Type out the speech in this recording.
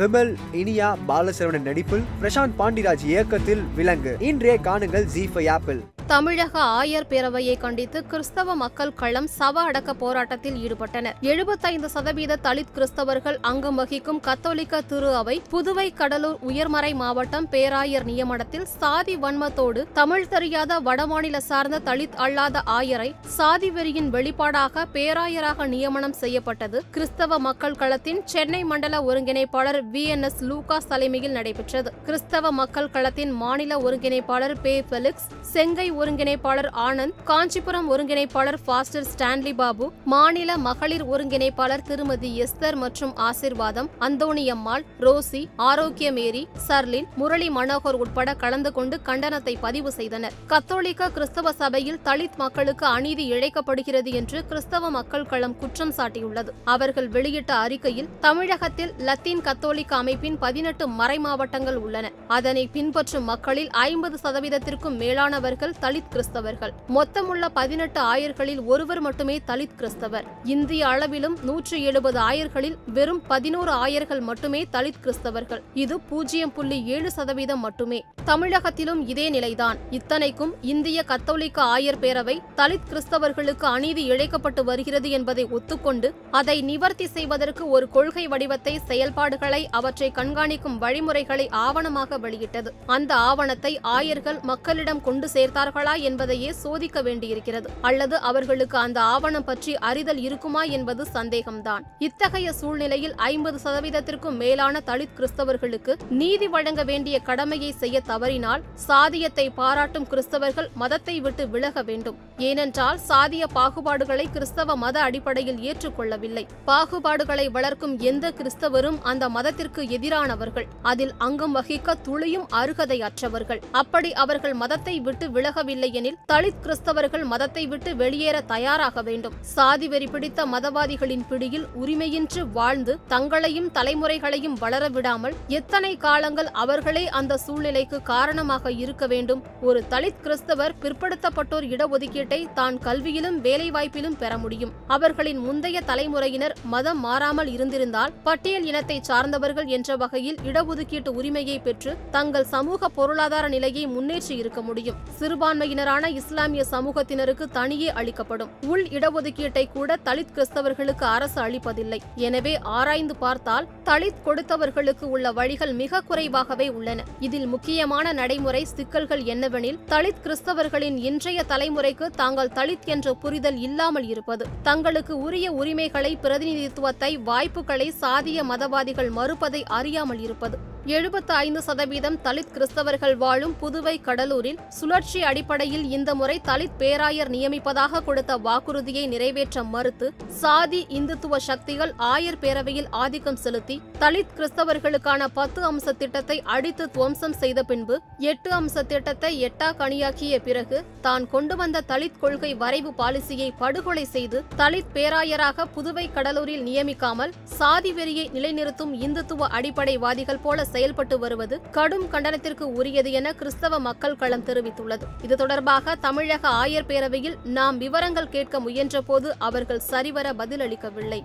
விமல் இனியா பாலசரவணன் நடிப்பில் பிரசாந்த் பாண்டிராஜ் இயக்கத்தில் விலங்கு இன்றே காணுங்கள் ஜீஃபை ஆப்பிள் தமிழக ஆயர் பேரவையை கண்டித்து கிறிஸ்தவ மக்கள் களம் சவ அடக்க போராட்டத்தில் ஈடுபட்டனர் எழுபத்தைந்து சதவீத தலித் கிறிஸ்தவர்கள் அங்கம் வகிக்கும் கத்தோலிக்க திரு அவை புதுவை கடலூர் உயர்மறை மாவட்டம் பேராயர் நியமனத்தில் சாதி வன்மத்தோடு தமிழ் தெரியாத வடமாநில சார்ந்த தலித் அல்லாத ஆயரை சாதி வெறியின் வெளிப்பாடாக பேராயராக நியமனம் செய்யப்பட்டது கிறிஸ்தவ மக்கள் களத்தின் சென்னை மண்டல ஒருங்கிணைப்பாளர் வி என் எஸ் லூகாஸ் தலைமையில் நடைபெற்றது கிறிஸ்தவ மக்கள் களத்தின் மாநில ஒருங்கிணைப்பாளர் பே பெலிக்ஸ் செங்கை ஒருங்கிணைப்பாளர் ஆனந்த் காஞ்சிபுரம் ஒருங்கிணைப்பாளர் பாஸ்டர் ஸ்டான்லி பாபு மாநில மகளிர் ஒருங்கிணைப்பாளர் திருமதி எஸ்தர் மற்றும் ஆசிர்வாதம் அந்தோணியம்மாள் ரோசி ஆரோக்கியமேரி சர்லின் முரளி மனோகர் உட்பட கலந்து கொண்டு கண்டனத்தை பதிவு செய்தனர் கத்தோலிக்க கிறிஸ்தவ சபையில் தலித் மக்களுக்கு அநீதி இழைக்கப்படுகிறது என்று கிறிஸ்தவ மக்கள் களம் குற்றம் சாட்டியுள்ளது அவர்கள் வெளியிட்ட அறிக்கையில் தமிழகத்தில் லத்தீன் கத்தோலிக்க அமைப்பின் பதினெட்டு மறைமாவட்டங்கள் உள்ளன அதனை பின்பற்றும் மக்களில் ஐம்பது சதவீதத்திற்கும் மேலானவர்கள் தலித் கிறிஸ்தவர்கள் மொத்தமுள்ள பதினெட்டு ஆயர்களில் ஒருவர் மட்டுமே தலித் கிறிஸ்தவர் இந்திய அளவிலும் நூற்றி எழுபது ஆயர்களில் வெறும் பதினோரு ஆயர்கள் மட்டுமே தலித் கிறிஸ்தவர்கள் இது பூஜ்ஜியம் புள்ளி ஏழு சதவீதம் மட்டுமே தமிழகத்திலும் இதே நிலைதான் இத்தனைக்கும் இந்திய கத்தோலிக்க ஆயர் பேரவை தலித் கிறிஸ்தவர்களுக்கு அநீதி இழைக்கப்பட்டு வருகிறது என்பதை ஒத்துக்கொண்டு அதை நிவர்த்தி செய்வதற்கு ஒரு கொள்கை வடிவத்தை செயல்பாடுகளை அவற்றை கண்காணிக்கும் வழிமுறைகளை ஆவணமாக வெளியிட்டது அந்த ஆவணத்தை ஆயர்கள் மக்களிடம் கொண்டு சேர்த்தார்களா என்பதையே சோதிக்க வேண்டியிருக்கிறது அல்லது அவர்களுக்கு அந்த ஆவணம் பற்றி அறிதல் இருக்குமா என்பது சந்தேகம்தான் இத்தகைய சூழ்நிலையில் ஐம்பது சதவீதத்திற்கும் மேலான தலித் கிறிஸ்தவர்களுக்கு நீதி வழங்க வேண்டிய கடமையை செய்ய தவறினால் சாதியத்தை பாராட்டும் கிறிஸ்தவர்கள் மதத்தை விட்டு விலக வேண்டும் ஏனென்றால் சாதிய பாகுபாடுகளை கிறிஸ்தவ மத அடிப்படையில் ஏற்றுக்கொள்ளவில்லை பாகுபாடுகளை வளர்க்கும் எந்த கிறிஸ்தவரும் அந்த மதத்திற்கு எதிரானவர்கள் அதில் அங்கம் வகிக்க துளியும் அருகதையற்றவர்கள் அற்றவர்கள் அப்படி அவர்கள் மதத்தை விட்டு விலகவில்லை எனில் தலித் கிறிஸ்தவர்கள் மதத்தை விட்டு வெளியேற தயாராக வேண்டும் சாதி வெறி பிடித்த மதவாதிகளின் பிடியில் உரிமையின்றி வாழ்ந்து தங்களையும் தலைமுறைகளையும் வளர விடாமல் எத்தனை காலங்கள் அவர்களே அந்த சூழ்நிலைக்கு காரணமாக இருக்க வேண்டும் ஒரு தலித் கிறிஸ்தவர் பிற்படுத்தப்பட்டோர் இடஒதுக்கீட்டை தான் கல்வியிலும் வேலைவாய்ப்பிலும் பெற முடியும் அவர்களின் முந்தைய தலைமுறையினர் மதம் மாறாமல் இருந்திருந்தால் பட்டியல் இனத்தை சார்ந்தவர்கள் என்ற வகையில் இடஒதுக்கீட்டு உரிமையை பெற்று தங்கள் சமூக பொருளாதார நிலையை முன்னேற்றி இருக்க முடியும் சிறுபான்மையினரான இஸ்லாமிய சமூகத்தினருக்கு தனியே அளிக்கப்படும் உள் இடஒதுக்கீட்டை கூட தலித் கிறிஸ்தவர்களுக்கு அரசு அளிப்பதில்லை எனவே ஆராய்ந்து பார்த்தால் தலித் கொடுத்தவர்களுக்கு உள்ள வழிகள் மிக குறைவாகவே உள்ளன இதில் முக்கியமான நடைமுறை சிக்கல்கள் என்னவெனில் தலித் கிறிஸ்தவர்களின் இன்றைய தலைமுறைக்கு தாங்கள் தலித் என்ற புரிதல் இல்லாமல் இருப்பது தங்களுக்கு உரிய உரிமைகளை பிரதிநிதித்துவத்தை வாய்ப்புகளை சாதிய மதவாதிகள் மறுப்பதை அறியாமல் இருப்பது எழுபத்து ஐந்து சதவீதம் தலித் கிறிஸ்தவர்கள் வாழும் புதுவை கடலூரில் சுழற்சி அடிப்படையில் இந்த முறை தலித் பேராயர் நியமிப்பதாக கொடுத்த வாக்குறுதியை நிறைவேற்ற மறுத்து சாதி இந்துத்துவ சக்திகள் ஆயர் பேரவையில் ஆதிக்கம் செலுத்தி தலித் கிறிஸ்தவர்களுக்கான பத்து அம்ச திட்டத்தை அடித்து துவம்சம் செய்த பின்பு எட்டு அம்ச திட்டத்தை எட்டா கணியாக்கிய பிறகு தான் கொண்டு வந்த தலித் கொள்கை வரைவு பாலிசியை படுகொலை செய்து தலித் பேராயராக புதுவை கடலூரில் நியமிக்காமல் சாதி வெறியை நிலைநிறுத்தும் இந்துத்துவ அடிப்படைவாதிகள் போல செயல்பட்டு வருவது கடும் கண்டனத்திற்கு உரியது என கிறிஸ்தவ மக்கள் களம் தெரிவித்துள்ளது இது தொடர்பாக தமிழக ஆயர் பேரவையில் நாம் விவரங்கள் கேட்க முயன்றபோது அவர்கள் சரிவர பதிலளிக்கவில்லை